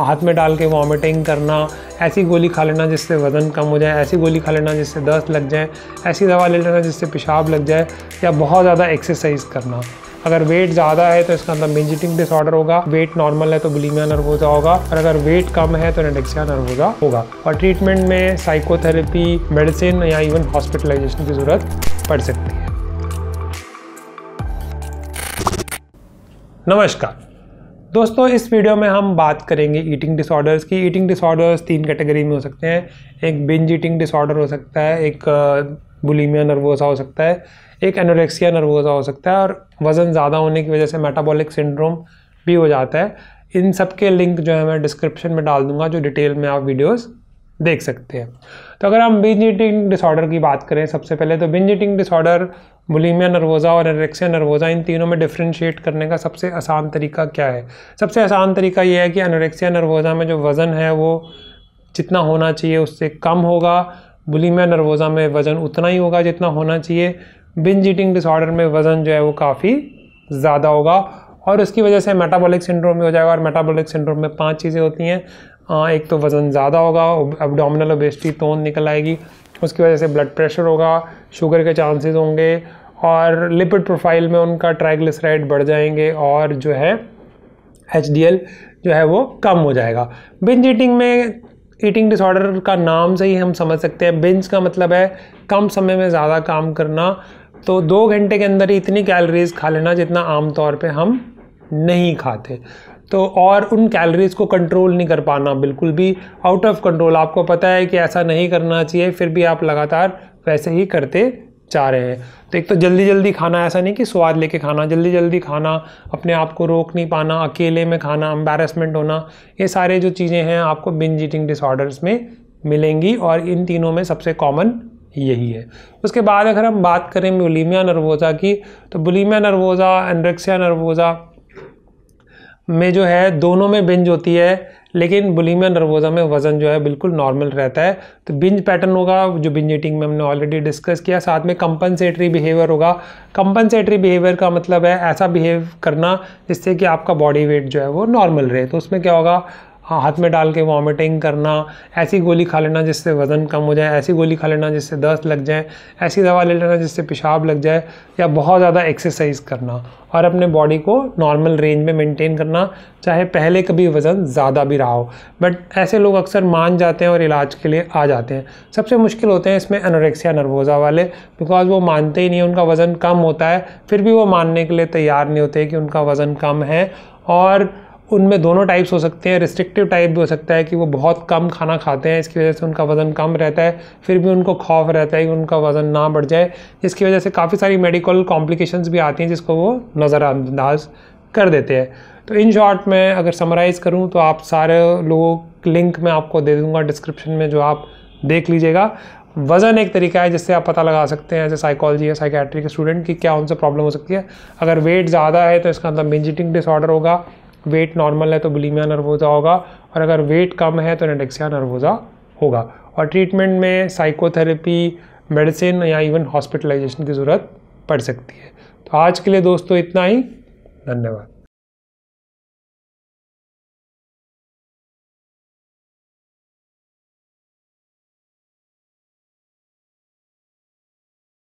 हाथ में डाल के वॉमिटिंग करना ऐसी गोली खा लेना जिससे वज़न कम हो जाए ऐसी गोली खा लेना जिससे दस्त लग जाए ऐसी दवा ले लेना जिससे पेशाब लग जाए या बहुत ज़्यादा एक्सरसाइज करना अगर वेट ज़्यादा है तो इसका मतलब मिंजिटिंग डिसऑर्डर होगा वेट नॉर्मल है तो बुलिमिया नर्वोजा होगा और अगर वेट कम है तो नडेक्सिया नर्वोजा होगा और ट्रीटमेंट में psychotherapy medicine or even hospitalization की ज़रूरत पड़ सकती है नमस्कार दोस्तों इस वीडियो में हम बात करेंगे ईटिंग डिसऑर्डर्स की ईटिंग डिसऑर्डर्स तीन कैटेगरी में हो सकते हैं एक बिंज ईटिंग डिसऑर्डर हो सकता है एक बुलीमिया नर्वोसा हो सकता है एक एनोरेक्सिया नर्वोसा हो सकता है और वज़न ज़्यादा होने की वजह से मेटाबॉलिक सिंड्रोम भी हो जाता है इन सब के लिंक जो है मैं डिस्क्रिप्शन में डाल दूंगा जो डिटेल में आप वीडियोस देख सकते हैं तो अगर हम बिंज ईटिंग डिसऑर्डर की बात करें सबसे पहले तो binge eating disorder bulimia nervosa और एरेक्सिया नर्वोज़ा इन तीनों में डिफ्रेंशिएट करने का सबसे आसान तरीका क्या है सबसे आसान तरीका यह है कि अनोरेक्सिया नर्वोज़ा में जो वज़न है वो जितना होना चाहिए उससे कम होगा बुलिमिया नर्वोज़ा में वज़न उतना ही होगा जितना होना चाहिए बिंज ईटिंग डिसऑर्डर में वज़न जो है वो काफ़ी ज़्यादा होगा और उसकी वजह से मेटाबॉलिक सिंड्रोम भी हो जाएगा और मेटाबॉलिक सिंड्रोम में पांच चीज़ें होती हैं हाँ, एक तो वज़न ज़्यादा होगा एबडामिनल ओबेसिटी तोन निकल आएगी उसकी वजह से ब्लड प्रेशर होगा शुगर के चांसेस होंगे और लिपिड प्रोफाइल में उनका ट्राइग्लिसराइड बढ़ जाएंगे और जो है एच जो है वो कम हो जाएगा बिंज ईटिंग में ईटिंग डिसऑर्डर का नाम से ही हम समझ सकते हैं बिंज का मतलब है कम समय में ज़्यादा काम करना तो दो घंटे के अंदर ही इतनी कैलोरीज खा लेना जितना आमतौर पे हम नहीं खाते तो और उन कैलोरीज़ को कंट्रोल नहीं कर पाना बिल्कुल भी आउट ऑफ कंट्रोल आपको पता है कि ऐसा नहीं करना चाहिए फिर भी आप लगातार वैसे ही करते जा रहे हैं तो एक तो जल्दी जल्दी खाना ऐसा नहीं कि स्वाद लेके खाना जल्दी जल्दी खाना अपने आप को रोक नहीं पाना अकेले में खाना एम्बेरसमेंट होना ये सारे जो चीज़ें हैं आपको बिन जीटिंग डिसऑर्डर्स में मिलेंगी और इन तीनों में सबसे कॉमन यही है उसके बाद अगर हम बात करें बुलीमिया नर्वोज़ा की तो बुलीमिया नर्वोज़ा एनरेक्सिया नर्वोज़ा में जो है दोनों में बिंज होती है लेकिन बुलीमिया नर्वोजा में वजन जो है बिल्कुल नॉर्मल रहता है तो बिंज पैटर्न होगा जो बिंज ईटिंग में हमने ऑलरेडी डिस्कस किया साथ में कंपनसेटरी बिहेवियर होगा कंपनसेटरी बिहेवियर का मतलब है ऐसा बिहेव करना जिससे कि आपका बॉडी वेट जो है वो नॉर्मल रहे तो उसमें क्या होगा हाथ में डाल के वॉमिटिंग करना ऐसी गोली खा लेना जिससे वज़न कम हो जाए ऐसी गोली खा लेना जिससे दस्त लग जाए ऐसी दवा ले लेना जिससे पेशाब लग जाए या बहुत ज़्यादा एक्सरसाइज करना और अपने बॉडी को नॉर्मल रेंज में मेंटेन करना चाहे पहले कभी वज़न ज़्यादा भी रहा हो बट ऐसे लोग अक्सर मान जाते हैं और इलाज के लिए आ जाते हैं सबसे मुश्किल होते हैं इसमें अनोरेक्सिया नर्वोज़ा वाले बिकॉज वो मानते ही नहीं उनका वज़न कम होता है फिर भी वो मानने के लिए तैयार नहीं होते कि उनका वज़न कम है और उनमें दोनों टाइप्स हो सकते हैं रिस्ट्रिक्टिव टाइप भी हो सकता है कि वो बहुत कम खाना खाते हैं इसकी वजह से उनका वज़न कम रहता है फिर भी उनको खौफ रहता है कि उनका वज़न ना बढ़ जाए जिसकी वजह से काफ़ी सारी मेडिकल कॉम्प्लिकेशंस भी आती हैं जिसको वो नज़रअंदाज कर देते हैं तो इन शॉर्ट मैं अगर समराइज़ करूँ तो आप सारे लोगों लिंक मैं आपको दे दूँगा डिस्क्रिप्शन में जो आप देख लीजिएगा वज़न एक तरीका है जिससे आप पता लगा सकते हैं एज ए साइकोलॉजी या साइकेट्री के स्टूडेंट की क्या उनसे प्रॉब्लम हो सकती है अगर वेट ज़्यादा है तो इसका अंदर मेंजिटिंग डिसऑर्डर होगा वेट नॉर्मल है तो बुलिमिया नर्वोज़ा होगा और अगर वेट कम है तो एनेडेक्सिया नर्वोज़ा होगा और ट्रीटमेंट में psychotherapy medicine or even hospitalization की ज़रूरत पड़ सकती है तो आज के लिए दोस्तों इतना ही धन्यवाद